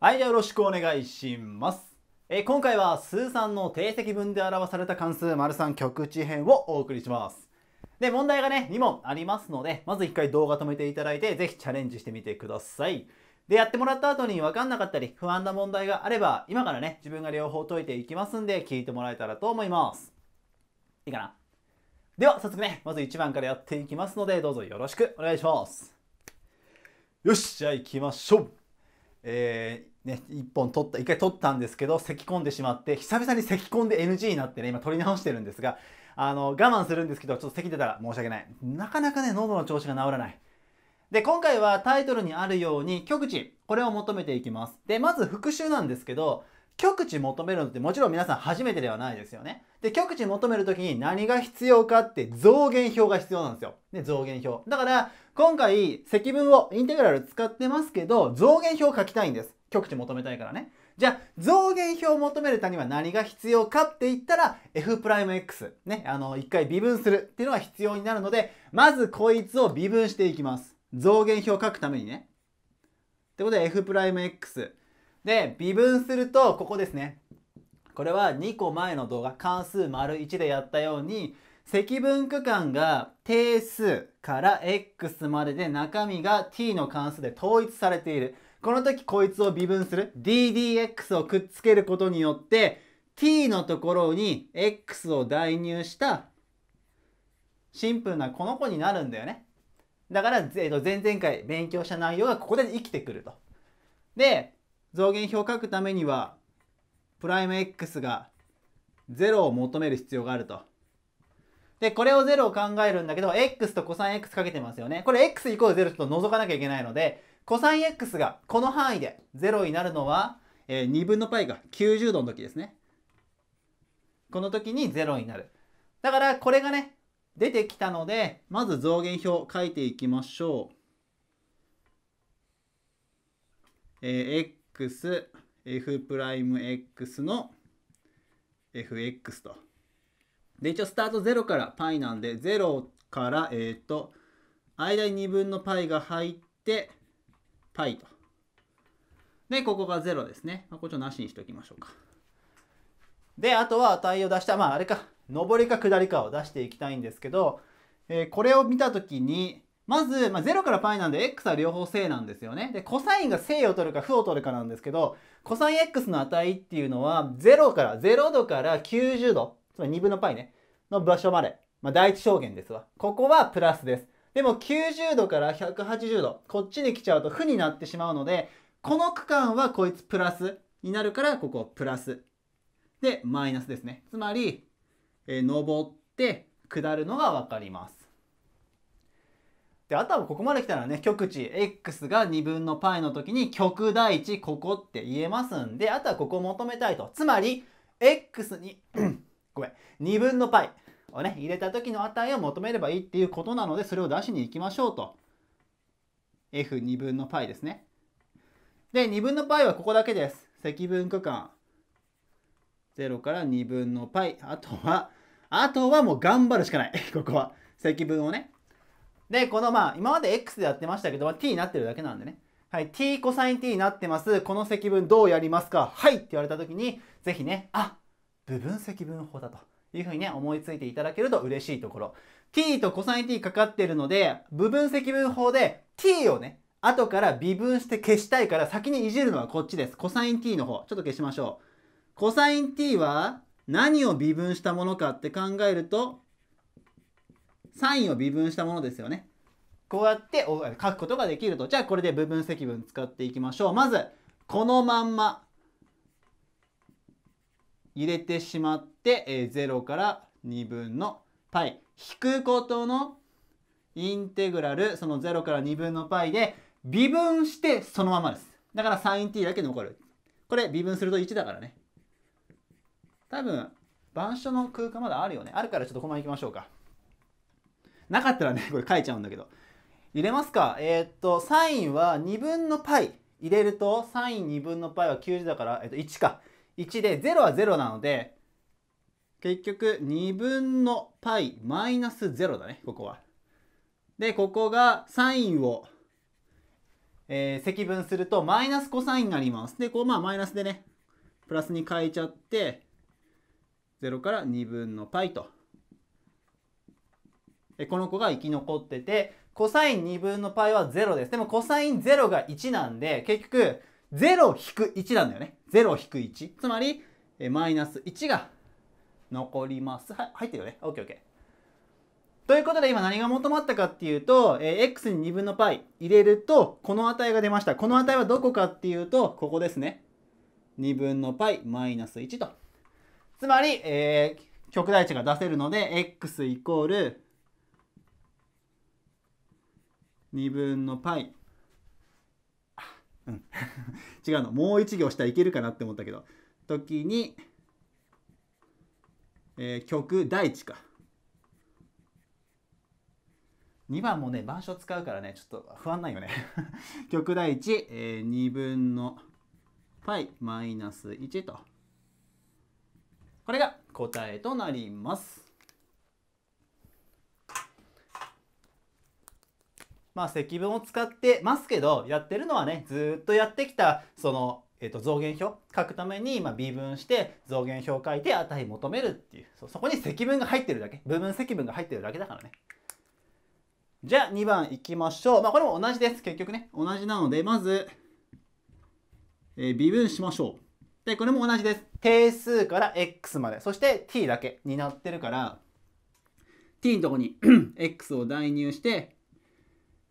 はい、じゃよろしくお願いします。えー、今回は数三の定積分で表された関数丸三極地編をお送りします。で、問題がね、2問ありますので、まず1回動画止めていただいて、ぜひチャレンジしてみてください。で、やってもらった後に分かんなかったり、不安な問題があれば、今からね、自分が両方解いていきますんで、聞いてもらえたらと思います。いいかなでは、早速ね、まず1番からやっていきますので、どうぞよろしくお願いします。よし、じゃあ行きましょう。えー、ね、1本取った、1回取ったんですけど、咳き込んでしまって、久々に咳き込んで NG になってね、今取り直してるんですが、あの、我慢するんですけど、ちょっと咳出たら申し訳ない。なかなかね、喉の調子が治らない。で、今回はタイトルにあるように、極地、これを求めていきます。で、まず復習なんですけど、極地求めるのってもちろん皆さん初めてではないですよね。で、極地求めるときに何が必要かって増減表が必要なんですよ。ね、増減表。だから、今回、積分を、インテグラル使ってますけど、増減表を書きたいんです。極値求めたいからね。じゃあ、増減表を求めるためには何が必要かって言ったら、f'x、ね、あの、一回微分するっていうのが必要になるので、まずこいつを微分していきます。増減表を書くためにね。ってことで f'x。で、微分すると、ここですね。これは2個前の動画、関数丸1でやったように、積分区間が定数から x までで中身が t の関数で統一されている。この時こいつを微分する ddx をくっつけることによって t のところに x を代入したシンプルなこの子になるんだよね。だから、えー、と前々回勉強した内容がここで生きてくると。で、増減表を書くためには、プライム x が0を求める必要があると。で、これを0を考えるんだけど、x と cosx かけてますよね。これ x イコール0と除かなきゃいけないので、cosx がこの範囲で0になるのは、えー、2分の π が90度の時ですね。この時に0になる。だからこれがね、出てきたので、まず増減表書いていきましょう。えー、x、f'x の fx と。で、一応スタート0からパイなんで、0から、えっ、ー、と、間に2分の π が入って、π と。で、ここが0ですね。まあ、こっちょとなしにしておきましょうか。で、あとは値を出した、まああれか、上りか下りかを出していきたいんですけど、えー、これを見たときに、まず、まあ、0から π なんで x は両方正なんですよね。で、コサインが正を取るか負を取るかなんですけど、コサイン x の値っていうのは0から、0度から90度つまり2分の π ね、の場所まで、まあ、第一証言ですわ。ここはプラスです。でも90度から180度、こっちに来ちゃうと負になってしまうので、この区間はこいつプラスになるから、ここプラス。で、マイナスですね。つまり、えー、上って下るのがわかります。で、あとはここまで来たらね、極値 x が2分の π の時に極大値ここって言えますんで、あとはここを求めたいと。つまり、x にごめん、2分の π をね、入れた時の値を求めればいいっていうことなので、それを出しに行きましょうと。f2 分の π ですね。で、2分の π はここだけです。積分区間。0から2分の π。あとは、あとはもう頑張るしかない。ここは。積分をね。で、このまあ、今まで x でやってましたけど、まあ、t になってるだけなんでね。はい、t コサイン t になってます。この積分どうやりますかはいって言われた時に、ぜひね、あっ部分積分法だというふうにね、思いついていただけると嬉しいところ。t と cosint かかってるので、部分積分法で t をね、後から微分して消したいから先にいじるのはこっちです。cosint の方。ちょっと消しましょう。cosint は何を微分したものかって考えると、サインを微分したものですよね。こうやって書くことができると。じゃあこれで部分積分使っていきましょう。まず、このまんま入れてしまって、えー、0から2分の π 引くことのインテグラルその0から2分の π で微分してそのままですだから sint だけ残るこれ微分すると1だからね多分板書の空間まだあるよねあるからちょっとこのままいきましょうかなかったらねこれ書いちゃうんだけど入れますかえー、っとサインは2分の π 入れるとサイン2分の π は90だから、えー、っと1か1で0は0なので結局2分の π マイナス0だねここは。でここがサインを、えー、積分するとマイナスコサインになります。でこうまあマイナスでねプラスに変えちゃって0から2分の π と。この子が生き残っててコサイン2分の π は0です。でもコサイン0が1なんで結局0-1なんだよね。0-1。つまり、えマイナス1が残ります。はい、入ってるよね。OKOK、OK, OK。ということで今何が求まったかっていうと、えー、x に2分の π 入れるとこの値が出ました。この値はどこかっていうと、ここですね。2分の π マイナス1と。つまり、えー、極大値が出せるので、x イコール2分の π うん、違うのもう一行したらいけるかなって思ったけど時に、えー、曲第一か2番もね板書使うからねちょっと不安ないよね 曲第一、えー、2分の π マイナス1とこれが答えとなりますまあ、積分を使ってますけど、やってるのはね、ずっとやってきた、その、えー、と増減表書くために、まあ、微分して増減表を書いて値求めるっていうそこに積分が入ってるだけ部分積分が入ってるだけだからねじゃあ2番いきましょうまあこれも同じです結局ね同じなのでまず、え微分しましょうでこれも同じです定数から x までそして t だけになってるから t のとこに x を代入して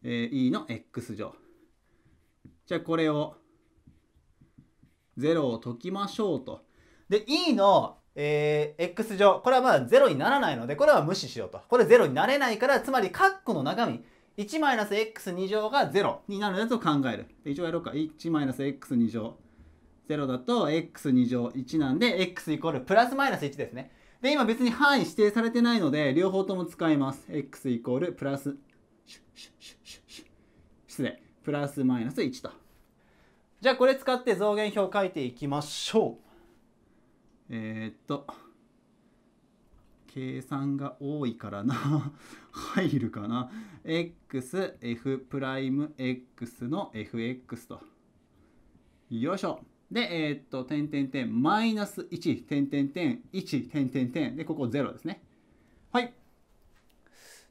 え e の x 乗。じゃあこれを0を解きましょうと。で、e の、えー、x 乗、これはまあ0にならないので、これは無視しようと。これ0になれないから、つまり括弧の中身、1-x2 乗が0になるやつを考える。で一応やろうか。1-x2 乗。0だと x2 乗1なんで x イコールプラスマイナス1ですね。で、今別に範囲指定されてないので両方とも使います。x イコールプラス失礼。プラスマイナス1と。じゃあこれ使って増減表を書いていきましょう。えー、っと、計算が多いからな 入るかな。xf プライム x の fx と。よいしょ。で、えー、っと、点点点、マイナス1、点点点、1、点点点。で、ここ0ですね。はい。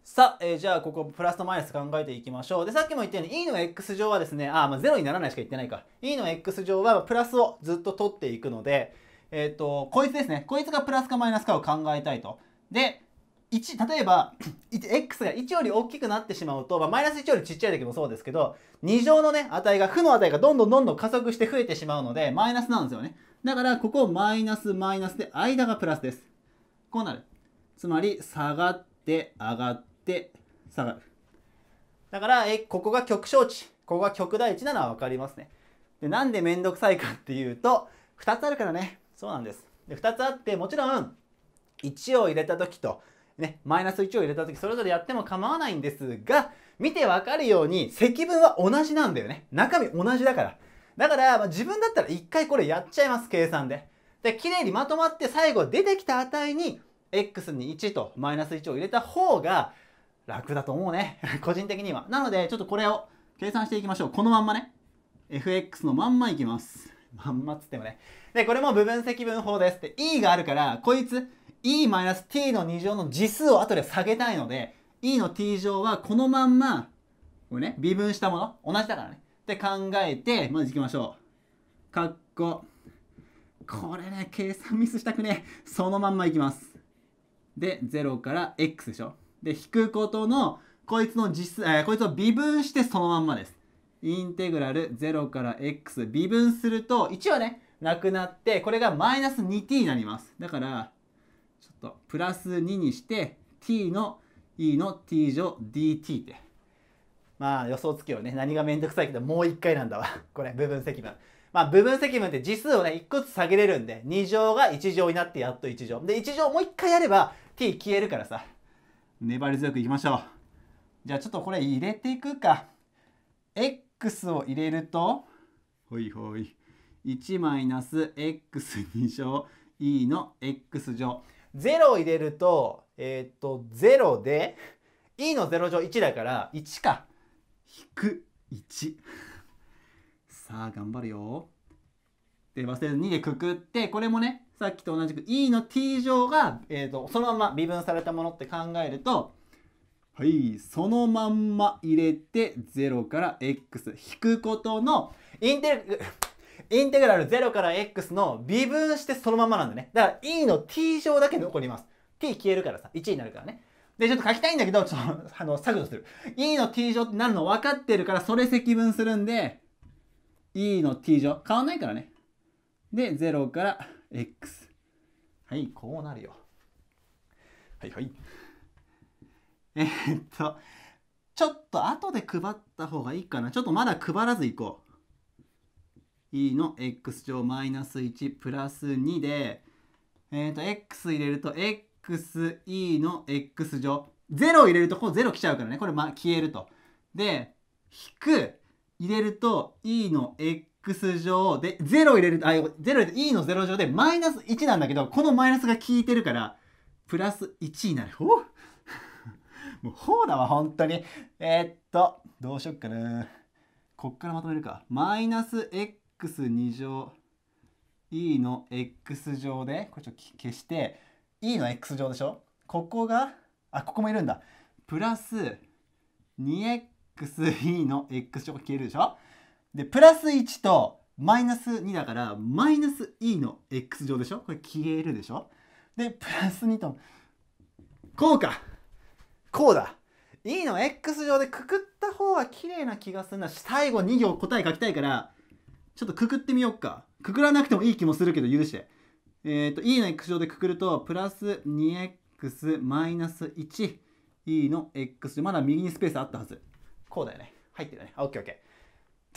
さあ、えー、じゃあここプラスとマイナス考えていきましょう。で、さっきも言ったように e の x 乗はですね、あ、まあ0にならないしか言ってないか。e の x 乗はプラスをずっと取っていくので、えっ、ー、と、こいつですね。こいつがプラスかマイナスかを考えたいと。で、1例えば x が1より大きくなってしまうと、まあ、マイナス1よりちっちゃい時もそうですけど2乗のね値が負の値がどんどんどんどん加速して増えてしまうのでマイナスなんですよねだからここマイナスマイナスで間がプラスですこうなるつまり下がって上がってって下がるだからえここが極小値ここが極大値なのは分かりますねでなんで面倒くさいかっていうと2つあるからねそうなんですで2つあってもちろん1を入れた時とね、マイナス1を入れた時それぞれやっても構わないんですが見てわかるように積分は同じなんだよね中身同じだからだから、まあ、自分だったら一回これやっちゃいます計算でで綺麗にまとまって最後出てきた値に x に1とマイナス1を入れた方が楽だと思うね 個人的にはなのでちょっとこれを計算していきましょうこのまんまね fx のまんまいきますまんまっつってもねでこれも部分積分法ですって e があるからこいつ e-t の2乗の次数を後で下げたいので e の t 乗はこのまんまこれね微分したもの同じだからねって考えてまずいきましょうかっここれね計算ミスしたくねそのまんまいきますで0から x でしょで、引くことの、こいつの実、えー、こいつを微分してそのまんまです。インテグラル0から x 微分すると、1はね、なくなって、これがマイナス 2t になります。だから、ちょっと、プラス2にして、t の e の t 乗 dt って。まあ予想つきよね。何がめんどくさいけど、もう一回なんだわ。これ、部分積分。まあ部分積分って次数をね、一個ずつ下げれるんで、2乗が1乗になってやっと1乗。で、1乗もう一回やれば t 消えるからさ。粘り強くいきましょうじゃあちょっとこれ入れていくか x を入れるとほいほい1マイナス x2 乗 e の x 乗0を入れるとえっ、ー、と0で e の0乗1だから1か引く1さあ頑張るよで忘れず2でくくってこれもねさっきと同じく E の t 乗が、えーと、そのまま微分されたものって考えるとはいそのまんま入れて0から x 引くことのインテグ インテグラル0から x の微分してそのままなんだねだから E の t 乗だけ残ります t 消えるからさ1になるからねで、ちょっと書きたいんだけど、ちょっと、あの、削除する。e の t 乗ってなるの分かってるから、それ積分するんで、e の t 乗、変わんないからね。で、0から x。はい、こうなるよ。はいはい。えー、っと、ちょっと後で配った方がいいかな。ちょっとまだ配らずいこう。e の x 乗マイナス1プラス2で、えっ、と、x 入れると xe の x 乗。0入れるとこう0来ちゃうからね。これ、ま、消えると。で、引く入れると e の x x 乗で0入れるあ0入れる e の0乗でマイナス1なんだけどこのマイナスが効いてるからプラス1になるほう もうほうだわ本当にえー、っとどうしよっかなこっからまとめるかマイナス x2 乗 e の x 乗でこれちょっと消して e の x 乗でしょここがあここもいるんだプラス 2xe の x 乗が消えるでしょでプラス1とマイナス2だからマイナス e の x 乗でしょこれ消えるでしょでプラス2とこうかこうだ e の x 乗でくくった方は綺麗な気がするな最後2行答え書きたいからちょっとくくってみようかくくらなくてもいい気もするけど許してえっ、ー、と e の x 乗でくくるとプラス 2x マイナス 1e の x 乗まだ右にスペースあったはずこうだよね入ってるね OKOK、OK OK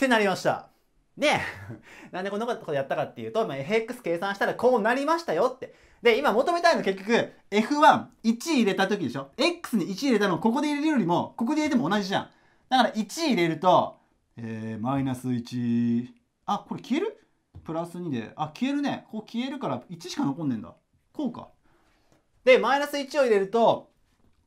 ってなりました。で、なんでこんなことやったかっていうと、まあ、FX 計算したらこうなりましたよって。で、今求めたいの結局、F1、1入れた時でしょ ?X に1入れたのここで入れるよりも、ここで入れても同じじゃん。だから1入れると、えー、マイナス1。あ、これ消えるプラス2で。あ、消えるね。ここ消えるから1しか残んねえんだ。こうか。で、マイナス1を入れると、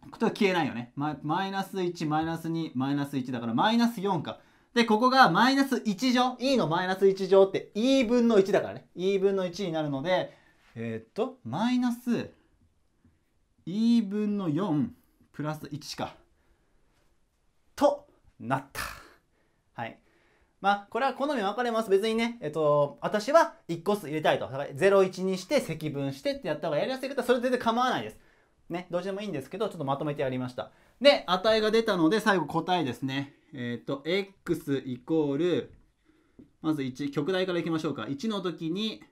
ことは消えないよね。マイナス1、マイナス2、マイナス1だから、マイナス4か。で、ここがマイナス1乗、e のマイナス1乗って e 分の1だからね。e 分の1になるので、えー、っと、マイナス e 分の4プラス1か。となった。はい。まあ、これは好み分かれます。別にね、えっと、私は1個数入れたいと。0、1にして積分してってやった方がやりやすい方それ全然構わないです。ね、どっちでもいいんですけど、ちょっとまとめてやりました。で、値が出たので、最後答えですね。えっ、ー、と、x イコール、まず1、極大からいきましょうか。1の時に、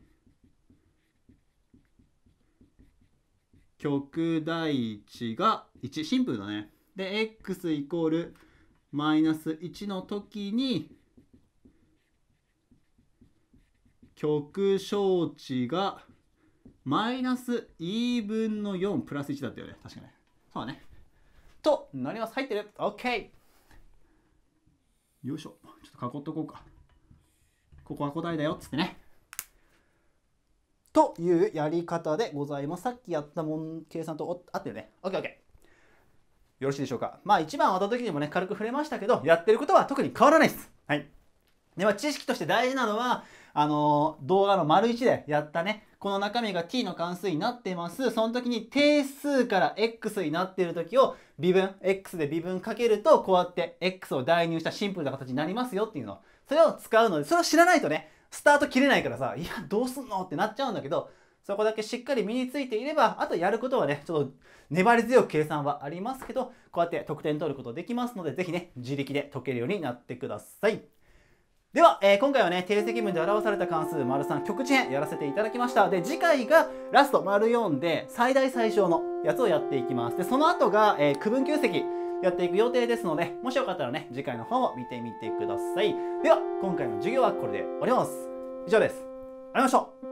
極大値が1、シンプルだね。で、x イコール、マイナス1の時に、極小値がマイナス e 分の4プラス1だったよね。確かね。そうだね。となります。入ってる ?OK! よいしょ。ちょっと囲っとこうか。ここは答えだよっつってね。というやり方でございます。さっきやったもん計算と合ってるね。OKOK。よろしいでしょうか。まあ1番終わった時にもね、軽く触れましたけど、やってることは特に変わらないです。はい。では知識として大事なのは、あのー、動画の丸1でやったね、この中身が t の関数になってます。その時に定数から x になっている時を微分、x で微分かけると、こうやって x を代入したシンプルな形になりますよっていうのを、それを使うので、それを知らないとね、スタート切れないからさ、いや、どうすんのってなっちゃうんだけど、そこだけしっかり身についていれば、あとやることはね、ちょっと粘り強く計算はありますけど、こうやって得点取ることできますので、ぜひね、自力で解けるようになってください。では、えー、今回はね定積分で表された関数丸3極地編やらせていただきましたで次回がラスト丸4で最大最小のやつをやっていきますでその後が、えー、区分9積やっていく予定ですのでもしよかったらね次回の方も見てみてくださいでは今回の授業はこれで終わります以上ですありがとうございました